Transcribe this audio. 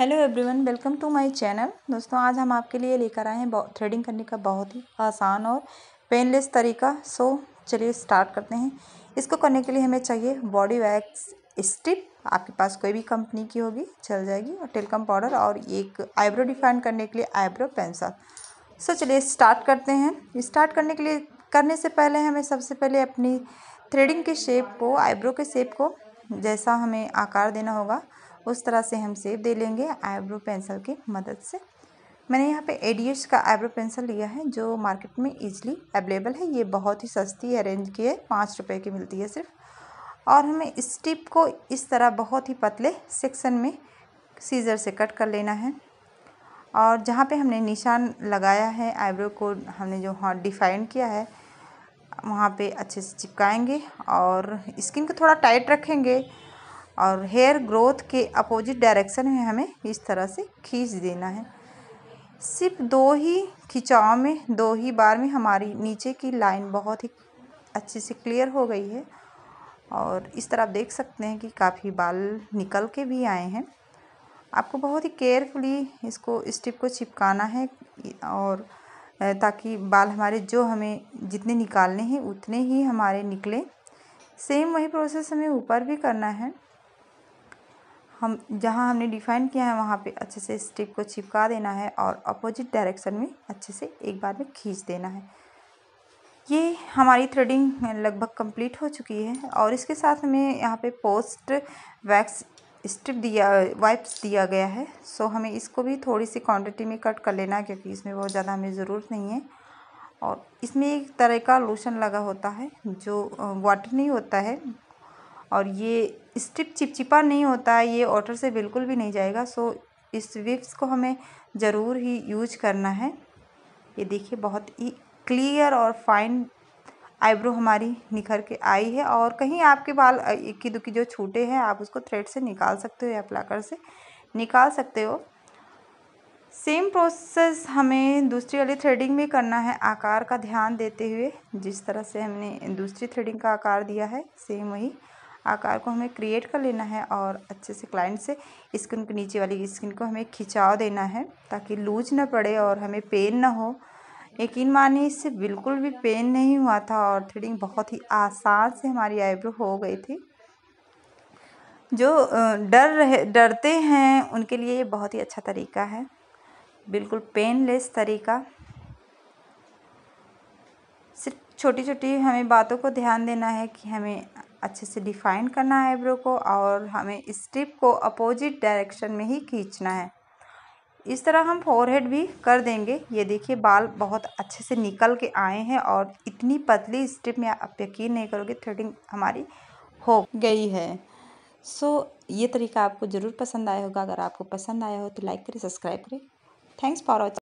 hello everyone welcome to my channel दोस्तों आज हम आपके लिए लेकर आए हैं थ्रेडिंग करने का बहुत ही आसान और पेनलेस तरीका सो चलिए स्टार्ट करते हैं इसको करने के लिए हमें चाहिए बॉडी वैक्स स्टिक आपके पास कोई भी कंपनी की होगी चल जाएगी और टेलकम पाउडर और एक आईब्रो डिफाइन करने के लिए आईब्रो पेंसिल सो चलिए स्टार्ट करते हैं स्टार्ट करने के लिए करने से पहले हमें सबसे पहले अपनी थ्रेडिंग के शेप को आईब्रो के शेप को जैसा हमें आकार देना होगा उस तरह से हम सेप दे लेंगे आईब्रो पेंसिल की मदद से मैंने यहाँ पे ए का आईब्रो पेंसिल लिया है जो मार्केट में ईजिली अवेलेबल है ये बहुत ही सस्ती अरेंज की है पाँच रुपये की मिलती है सिर्फ और हमें इस टिप को इस तरह बहुत ही पतले सेक्शन में सीज़र से कट कर लेना है और जहाँ पे हमने निशान लगाया है आईब्रो को हमने जो हाँ डिफाइन किया है वहाँ पे अच्छे से चिपकाएंगे और स्किन को थोड़ा टाइट रखेंगे और हेयर ग्रोथ के अपोजिट डायरेक्शन में हमें इस तरह से खींच देना है सिर्फ दो ही खिंचाव में दो ही बार में हमारी नीचे की लाइन बहुत ही अच्छे से क्लियर हो गई है और इस तरह आप देख सकते हैं कि काफ़ी बाल निकल के भी आए हैं आपको बहुत ही केयरफुली इसको स्टिप को चिपकाना है और ताकि बाल हमारे जो हमें जितने निकालने हैं उतने ही हमारे निकले सेम वही प्रोसेस हमें ऊपर भी करना है हम जहाँ हमने डिफाइन किया है वहाँ पे अच्छे से स्टिप को चिपका देना है और अपोजिट डायरेक्शन में अच्छे से एक बार में खींच देना है ये हमारी थ्रेडिंग लगभग कंप्लीट हो चुकी है और इसके साथ हमें यहाँ पे पोस्ट वैक्स स्ट्रिप दिया वाइप्स दिया गया है सो हमें इसको भी थोड़ी सी क्वान्टिटी में कट कर लेना है क्योंकि इसमें बहुत ज़्यादा हमें ज़रूरत नहीं है और इसमें एक तरह का लोशन लगा होता है जो वाटर नहीं होता है और ये स्टिप चिपचिपा नहीं होता है ये ऑटर से बिल्कुल भी नहीं जाएगा सो इस विप्स को हमें ज़रूर ही यूज करना है ये देखिए बहुत ही क्लियर और फाइन आईब्रो हमारी निखर के आई है और कहीं आपके बाल इक्की दुक्की जो छूटे हैं आप उसको थ्रेड से निकाल सकते हो या प्लाकर से निकाल सकते हो सेम प्रोसेस हमें दूसरी वाली थ्रेडिंग में करना है आकार का ध्यान देते हुए जिस तरह से हमने दूसरी थ्रेडिंग का आकार दिया है सेम वही आकार को हमें क्रिएट कर लेना है और अच्छे से क्लाइंट से स्किन के नीचे वाली स्किन को हमें खिंचाव देना है ताकि लूज ना पड़े और हमें पेन ना हो यकीन मानिए इससे बिल्कुल भी पेन नहीं हुआ था और थ्रेडिंग बहुत ही आसान से हमारी आईब्रो हो गई थी जो डर रहे डरते हैं उनके लिए ये बहुत ही अच्छा तरीका है बिल्कुल पेनलेस तरीका सिर्फ छोटी छोटी हमें बातों को ध्यान देना है कि हमें अच्छे से डिफ़ाइन करना है आईब्रो को और हमें स्ट्रिप को अपोजिट डायरेक्शन में ही खींचना है इस तरह हम फोरहेड भी कर देंगे ये देखिए बाल बहुत अच्छे से निकल के आए हैं और इतनी पतली स्ट्रिप में आप यकीन नहीं करोगे थ्रेडिंग हमारी हो गई है सो so, ये तरीका आपको ज़रूर पसंद आया होगा अगर आपको पसंद आया हो तो लाइक करें सब्सक्राइब करें थैंक्स फॉर वॉचिंग